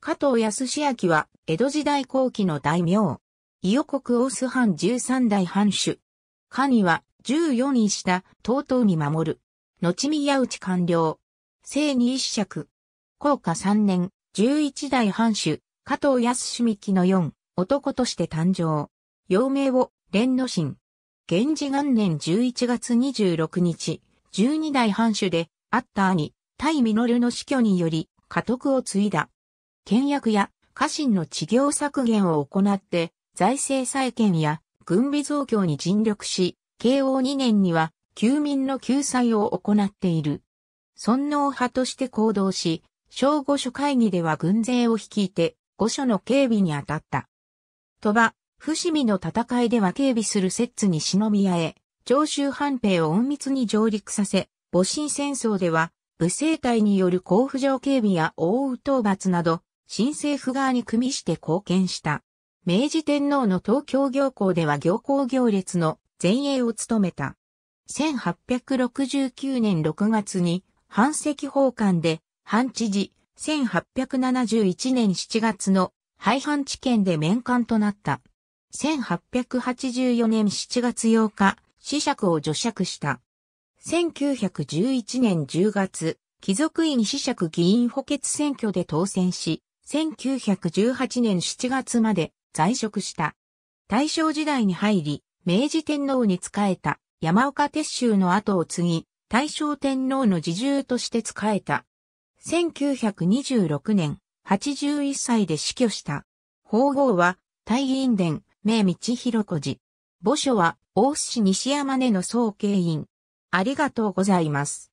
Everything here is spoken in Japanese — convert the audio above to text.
加藤康明は、江戸時代後期の大名。伊予国大須藩13代藩主。下には、14位下、東東に守る。後宮内官僚。正に一尺。高下3年、11代藩主、加藤康明の4、男として誕生。幼名を、連の神。源氏元年11月26日、12代藩主で、あった兄、対実の死去により、家督を継いだ。倹約や家臣の治業削減を行って財政再建や軍備増強に尽力し、慶応2年には休民の救済を行っている。尊王派として行動し、小午所会議では軍勢を率いて御所の警備に当たった。鳥羽、伏見の戦いでは警備する摂津に忍び合へ、長州藩兵を隠密に上陸させ、戊辰戦争では、武政隊による甲府城警備や大雨討伐など、新政府側に組みして貢献した。明治天皇の東京行幸では行幸行列の前衛を務めた。1869年6月に、藩赤法官で、藩知事、1871年7月の廃藩知県で面官となった。1884年7月8日、死者を除釈した。1911年10月、貴族院死者議員補欠選挙で当選し、1918年7月まで在職した。大正時代に入り、明治天皇に仕えた山岡鉄舟の後を継ぎ、大正天皇の侍従として仕えた。1926年、81歳で死去した。法号は、大院殿、名道広子寺。墓所は、大須市西山根の総慶院。ありがとうございます。